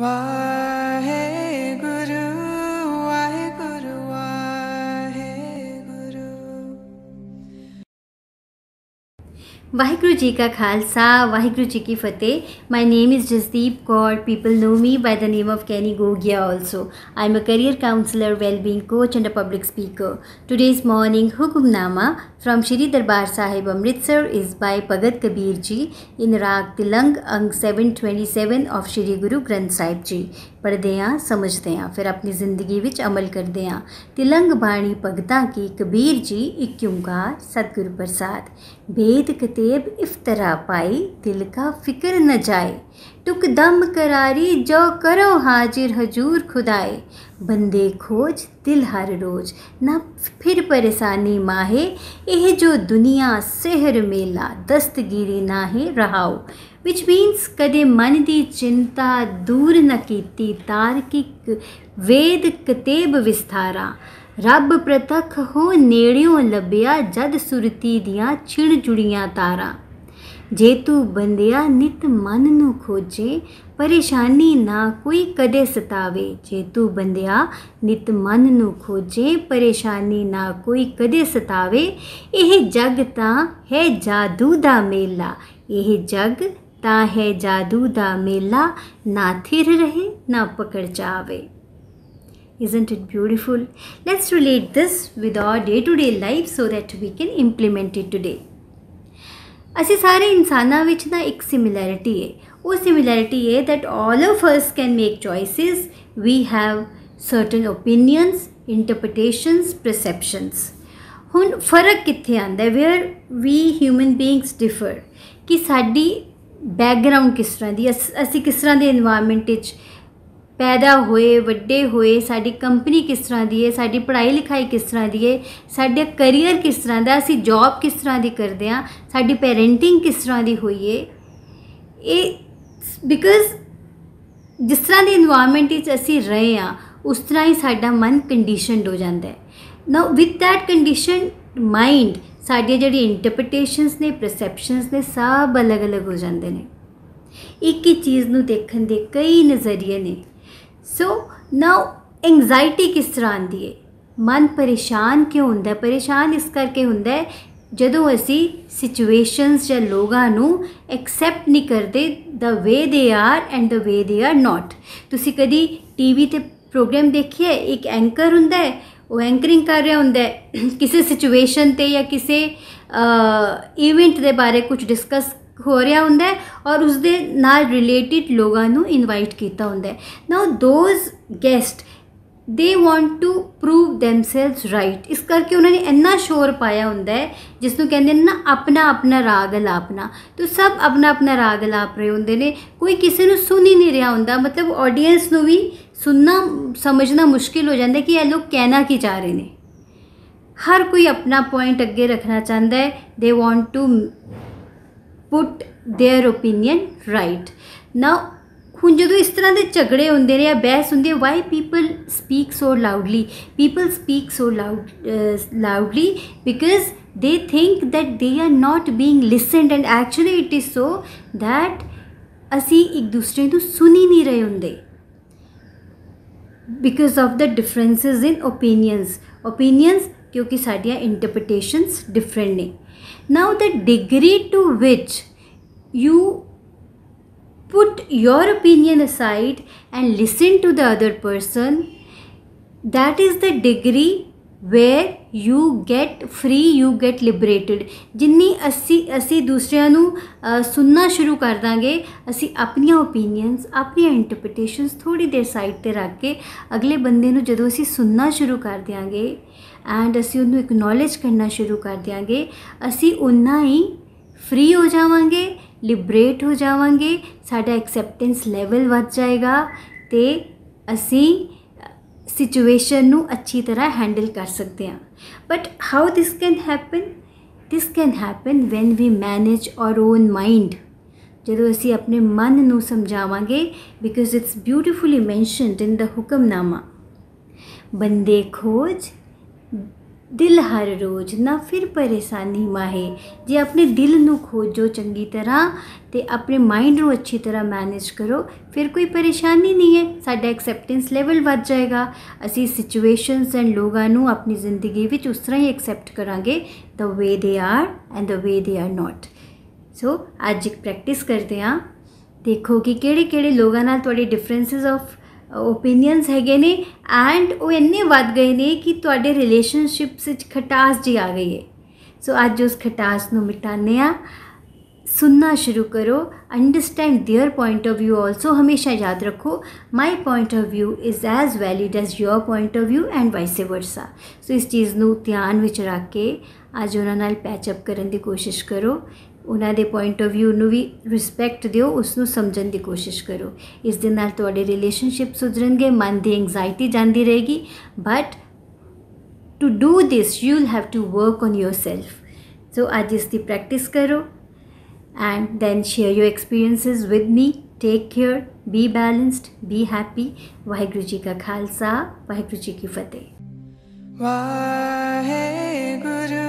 ਵਾਹਿਗੁਰੂ ਵਾਹਿਗੁਰੂ ਵਾਹਿਗੁਰੂ ਵਾਹਿਗੁਰੂ ਜੀ ਕਾ ਖਾਲਸਾ ਵਾਹਿਗੁਰੂ ਜੀ ਕੀ Fateh my name is Jasdeep Kaur people know me by the name of Kenny Gogia also I am a career counsellor wellbeing coach and a public speaker today's morning Hukamnama from Shri Darbar Sahib Amritsar is by Pagat Kabir Ji in Raag Tilang Ang 727 of Shri Guru Granth Sahib Ji ਪੜਦੇ ਆ ਸਮਝਦੇ ਆ ਫਿਰ ਆਪਣੀ ਜ਼ਿੰਦਗੀ ਵਿੱਚ ਅਮਲ ਕਰਦੇ ਆ ਤਿਲੰਗ ਬਾਣੀ ਭਗਤਾਂ ਕੀ ਕਬੀਰ ਜੀ ਇੱਕ ਓੰਕਾਰ ਸਤਿਗੁਰ ਪ੍ਰਸਾਦ ਭੇਦ ਕਤੇਬ ਇਫਤਰਾ ਪਾਈ ਦਿਲ ਕਾ ਫਿਕਰ ਨ ਜਾਏ ਟੁਕ ਦਮ ਕਰਾਰੀ ਜੋ ਕਰੋ ਹਾਜ਼ਰ ਹਜੂਰ ਖੁਦਾਏ ਬੰਦੇ ਖੋਜ ਦਿਲ ਹਰ ਰੋਜ਼ ਨਾ ਫਿਰ ਪਰੇਸ਼ਾਨੀ ਮਾਹੇ ਇਹ ਜੋ ਦੁਨੀਆ ਸਹਿਰ ਮੇਲਾ ਦਸਤਗੀਰੀ ਨਾਹੇ ਰਹਾਓ ਵਿਚ ਮੀਨਸ ਕਦੇ ਮਨ ਦੀ ਚਿੰਤਾ ਦੂਰ ਨ ਕੀਤੀ ਤਾਰਕਿਕ ਵੇਦ ਕਤੇਬ ਵਿਸਥਾਰਾ ਰੱਬ ਪ੍ਰਤਖ ਹੋ ਨੇੜਿਓ ਲਬਿਆ ਜਦ ਸੁਰਤੀ ਦੀਆਂ ਛਿੜ ਜੁੜੀਆਂ ਤਾਰਾਂ ਜੇ ਤੂੰ ਬੰਦਿਆ ਨਿਤ ਮਨ ਨੂੰ ਖੋਜੇ ਪਰੇਸ਼ਾਨੀ ਨਾ ਕੋਈ ਕਦੇ ਸਤਾਵੇ ਜੇ ਤੂੰ ਬੰਦਿਆ ਨਿਤ ਮਨ ਨੂੰ ਖੋਜੇ ਪਰੇਸ਼ਾਨੀ ਨਾ ਕੋਈ ਕਦੇ ਸਤਾਵੇ ਇਹ ਜਗ ਤਾਂ ਹੈ ਜਾਦੂ ਦਾ ਮੇਲਾ ਇਹ ਜਗ ਤਾਂ ਹੈ ਜਾਦੂ ਦਾ ਮੇਲਾ ਨਾ ਥਿਰ ਰਹੇ ਨਾ ਪਕੜ ਜਾਵੇ Isn't it beautiful? Let's relate this with our day to day life so that we can implement it today. ਅਸੀਂ ਸਾਰੇ ਇਨਸਾਨਾਂ ਵਿੱਚ ਨਾ ਇੱਕ ਸਿਮਿਲੈਰਿਟੀ ਹੈ ਉਹ ਸਿਮਿਲੈਰਿਟੀ ਹੈ that all of us can make choices we have certain opinions interpretations perceptions ਹੁਣ ਫਰਕ ਕਿੱਥੇ ਆਂਦਾ ਹੈ where we human beings differ ਕਿ ਸਾਡੀ ਬੈਕਗ੍ਰਾਉਂਡ ਕਿਸ ਤਰ੍ਹਾਂ ਦੀ ਅਸੀਂ ਕਿਸ ਤਰ੍ਹਾਂ ਦੇ এনवायरमेंट ਵਿੱਚ ਪੈਦਾ ਹੋਏ ਵੱਡੇ ਹੋਏ ਸਾਡੀ ਕੰਪਨੀ ਕਿਸ ਤਰ੍ਹਾਂ ਦੀ ਹੈ ਸਾਡੀ ਪੜ੍ਹਾਈ ਲਿਖਾਈ ਕਿਸ ਤਰ੍ਹਾਂ ਦੀ ਹੈ ਸਾਡੇ ਕੈਰੀਅਰ ਕਿਸ ਤਰ੍ਹਾਂ ਦਾ ਅਸੀਂ ਜੌਬ ਕਿਸ ਤਰ੍ਹਾਂ ਦੀ ਕਰਦੇ ਆ ਸਾਡੀ ਪੈਰੈਂਟਿੰਗ ਕਿਸ ਤਰ੍ਹਾਂ ਦੀ ਹੋਈ ਹੈ ਇਹ ਬਿਕਾਜ਼ ਜਿਸ ਤਰ੍ਹਾਂ ਦੀ এনवायरमेंट ਵਿੱਚ ਅਸੀਂ ਰਹੇ ਆ ਉਸ ਤਰ੍ਹਾਂ ਹੀ ਸਾਡਾ ਮਨ ਕੰਡੀਸ਼ਨਡ ਹੋ ਜਾਂਦਾ ਹੈ ਨਾ ਵਿਦ ਥੈਟ ਕੰਡੀਸ਼ਨ ਮਾਈਂਡ ਸਾਡੀਆਂ ਜਿਹੜੀ ਇੰਟਰਪ੍ਰੀਟੇਸ਼ਨਸ ਨੇ ਪਰਸੈਪਸ਼ਨਸ ਨੇ ਸਭ ਅਲੱਗ-ਅਲੱਗ ਹੋ ਜਾਂਦੇ ਨੇ ਇੱਕ ਹੀ ਚੀਜ਼ ਨੂੰ ਦੇਖਣ ਦੇ ਕਈ ਨਜ਼ਰੀਏ ਨੇ ਸੋ ਨਾਓ ਐਂਗਜ਼ਾਇਟੀ ਕਿਸ ਤਰ੍ਹਾਂ ਆਂਦੀ ਹੈ ਮਨ ਪਰੇਸ਼ਾਨ ਕਿਉਂ ਹੁੰਦਾ ਹੈ ਪਰੇਸ਼ਾਨ ਇਸ ਕਰਕੇ ਹੁੰਦਾ ਹੈ ਜਦੋਂ ਅਸੀਂ ਸਿਚੁਏਸ਼ਨਸ ਜਾਂ ਲੋਗਾਂ ਨੂੰ ਐਕਸੈਪਟ ਨਹੀਂ ਕਰਦੇ ਦ ਵੇ ਦੇ ਆਰ ਐਂਡ ਦ ਵੇ ਦੇ ਆਰ ਨਾਟ ਤੁਸੀਂ ਕਦੀ ਟੀਵੀ ਤੇ ਪ੍ਰੋਗਰਾਮ ਦੇਖਿਆ ਇੱਕ ਐਂਕਰ ਹੁੰਦਾ ਹੈ ਉਹ ਐਂਕਰਿੰਗ ਕਰ ਰਿਹਾ ਹੁੰਦਾ ਹੈ ਕਿਸੇ ਸਿਚੁਏਸ਼ਨ ਤੇ ਜਾਂ ਕਿਸੇ ਇਵੈਂਟ ਦੇ ਬਾਰੇ ਕੁਝ ਡਿਸਕਸ ਹੋ ਰਿਹਾ ਹੁੰਦਾ ਔਰ ਉਸ ਦੇ ਨਾਲ ਰਿਲੇਟਡ ਲੋਗਾਂ ਨੂੰ ਇਨਵਾਈਟ ਕੀਤਾ ਹੁੰਦਾ ਹੈ now those guests they want to prove themselves right ਇਸ ਕਰਕੇ ਉਹਨਾਂ ਨੇ ਇੰਨਾ ਸ਼ੋਰ ਪਾਇਆ ਹੁੰਦਾ ਹੈ ਜਿਸ ਨੂੰ ਕਹਿੰਦੇ ਨੇ ਨਾ ਆਪਣਾ ਆਪਣਾ ਰਾਗ ਲਾਪਣਾ ਤੋ ਸਭ ਆਪਣਾ ਆਪਣਾ ਰਾਗ ਲਾਪ ਰਹੇ ਹੁੰਦੇ ਨੇ ਕੋਈ ਕਿਸੇ ਨੂੰ ਸੁਣ ਹੀ ਨਹੀਂ ਰਿਹਾ ਹੁੰਦਾ ਮਤਲਬ ਆਡੀਅנס ਨੂੰ ਵੀ ਸੁਣਨਾ ਸਮਝਣਾ ਮੁਸ਼ਕਿਲ ਹੋ ਜਾਂਦਾ ਕਿ ਇਹ ਲੋਕ ਕਹਿਣਾ ਕੀ ਚਾਹ ਰਹੇ ਨੇ ਹਰ ਕੋਈ ਆਪਣਾ ਪੁਆਇੰਟ ਅੱਗੇ ਰੱਖਣਾ ਚਾਹੁੰਦਾ ਹੈ they want to put their opinion right now ਹੁਣ ਜਦੋਂ ਇਸ ਤਰ੍ਹਾਂ ਦੇ ਝਗੜੇ ਹੁੰਦੇ ਨੇ ਆ ਬਹਿਸ ਹੁੰਦੀ ਹੈ why people speak so loudly people speak so loud loudly because they think that they are not being listened and actually it is so that ਅਸੀਂ ਇੱਕ ਦੂਸਰੇ ਨੂੰ ਸੁਣ ਹੀ ਨਹੀਂ ਰਹੇ ਹੁੰਦੇ because of the differences in opinions opinions ਕਿਉਂਕਿ ਸਾਡੀਆਂ ਇੰਟਰਪ੍ਰੀਟੇਸ਼ਨਸ ਡਿਫਰੈਂਟ ਨੇ Now the degree to which you put your opinion aside and listen to the other person, that is the degree where you get free you get liberated ਜਿੰਨੀ ਅਸੀਂ ਅਸੀਂ ਦੂਸਰਿਆਂ ਨੂੰ ਸੁਣਨਾ ਸ਼ੁਰੂ ਕਰ ਦਾਂਗੇ ਅਸੀਂ ਆਪਣੀਆਂ ਓਪੀਨੀਅਨਸ ਆਪਣੀਆਂ ਇੰਟਰਪ੍ਰੀਟੇਸ਼ਨਸ ਥੋੜੀ ਦੇਰ ਸਾਈਡ ਤੇ ਰੱਖ ਕੇ ਅਗਲੇ ਬੰਦੇ ਨੂੰ ਜਦੋਂ ਅਸੀਂ ਸੁਣਨਾ ਸ਼ੁਰੂ ਕਰ ਦਿਆਂਗੇ ਐਂਡ ਅਸੀਂ ਉਹਨੂੰ ਇਕਨੋਲਜ ਕਰਨਾ ਸ਼ੁਰੂ ਕਰ ਦਿਆਂਗੇ ਅਸੀਂ ਉਨਾ ਹੀ ਫ੍ਰੀ ਹੋ ਜਾਵਾਂਗੇ ਲਿਬਰੇਟ ਹੋ ਜਾਵਾਂਗੇ ਸਾਡਾ ਐਕਸੈਪਟੈਂਸ ਲੈਵਲ ਵੱਧ ਜਾਏਗਾ ਤੇ ਅਸੀਂ ਸਿਚੁਏਸ਼ਨ ਨੂੰ ਅੱਛੀ ਤਰ੍ਹਾਂ ਹੈਂਡਲ ਕਰ ਸਕਦੇ ਹਾਂ but how this can happen this can happen when we manage our own mind ਜਦੋਂ ਅਸੀਂ ਆਪਣੇ ਮਨ ਨੂੰ ਸਮਝਾਵਾਂਗੇ because it's beautifully mentioned in the Hukamnama ਬੰਦੇ ਖੋਜ ਦਿਲ ਹਰ ਰੋਜ਼ ਨਾ ਫਿਰ ਪਰੇਸ਼ਾਨੀ ਮਾਹੇ ਜੇ ਆਪਣੇ ਦਿਲ ਨੂੰ ਖੋਜੋ ਚੰਗੀ ਤਰ੍ਹਾਂ ਤੇ ਆਪਣੇ ਮਾਈਂਡ ਨੂੰ ਅੱਛੀ ਤਰ੍ਹਾਂ ਮੈਨੇਜ ਕਰੋ ਫਿਰ ਕੋਈ ਪਰੇਸ਼ਾਨੀ ਨਹੀਂ ਹੈ ਸਾਡਾ ਐਕਸੈਪਟੈਂਸ ਲੈਵਲ ਵੱਧ ਜਾਏਗਾ ਅਸੀਂ ਸਿਚੁਏਸ਼ਨਸ ਐਂਡ ਲੋਗਾਂ ਨੂੰ ਆਪਣੀ ਜ਼ਿੰਦਗੀ ਵਿੱਚ ਉਸ ਤਰ੍ਹਾਂ ਹੀ ਐਕਸੈਪਟ ਕਰਾਂਗੇ ਦ ਵੇ ਦੇ ਆਰ ਐਂਡ ਦ ਵੇ ਦੇ ਆਰ ਨਾਟ ਸੋ ਅੱਜ ਇੱਕ ਪ੍ਰੈਕਟਿਸ ਕਰਦੇ ਹਾਂ ਦੇਖੋ ਕਿ ਕਿਹੜੇ ਕਿਹੜੇ ਲੋਗਾਂ ਨਾਲ ਤੁਹਾਡੇ ਡਿਫਰੈਂਸਸ ਆਫ ਓਪੀਨੀਅਨਸ ਹੈਗੇ ਨੇ ਐਂਡ ਉਹ ਇੰਨੇ ਵੱਧ ਗਏ ਨੇ ਕਿ ਤੁਹਾਡੇ ਰਿਲੇਸ਼ਨਸ਼ਿਪਸ ਵਿੱਚ ਖਟਾਸ ਜੀ ਆ ਗਈ ਹੈ ਸੋ ਅੱਜ ਉਸ ਖਟਾਸ ਨੂੰ ਮਿਟਾਣੇ ਆ सुनना ਸ਼ੁਰੂ ਕਰੋ understand their point of View also ਹਮੇਸ਼ਾ ਯਾਦ ਰੱਖੋ my point of View is as valid as your point of View and vice versa so ਇਸ ਚੀਜ਼ ਨੂੰ ਧਿਆਨ ਵਿੱਚ ਰੱਖ ਕੇ ਅੱਜ ਉਹਨਾਂ ਨਾਲ ਪੈਚ ਅਪ ਕਰਨ ਦੀ ਕੋਸ਼ਿਸ਼ ਕਰੋ ਉਹਨਾਂ ਦੇ ਪੁਆਇੰਟ ਆਫ View ਨੂੰ ਵੀ ਰਿਸਪੈਕਟ ਦਿਓ ਉਸ ਨੂੰ ਸਮਝਣ ਦੀ ਕੋਸ਼ਿਸ਼ ਕਰੋ ਇਸ ਦੇ ਨਾਲ ਤੁਹਾਡੇ ਰਿਲੇਸ਼ਨਸ਼ਿਪ ਸੁਧਰਨਗੇ ਮਨ ਦੀ ਐਂਗਜ਼ਾਇਟੀ ਜਾਂਦੀ ਰਹੇਗੀ but to do this you will have to work on yourself so ਅੱਜ ਇਸ ਦੀ ਪ੍ਰੈਕਟਿਸ ਕਰੋ and then share your experiences with me. Take care, be balanced, be happy. Vaheguru Ji ka Khalsa, Vaheguru Ji ki Fateh. Vaheguru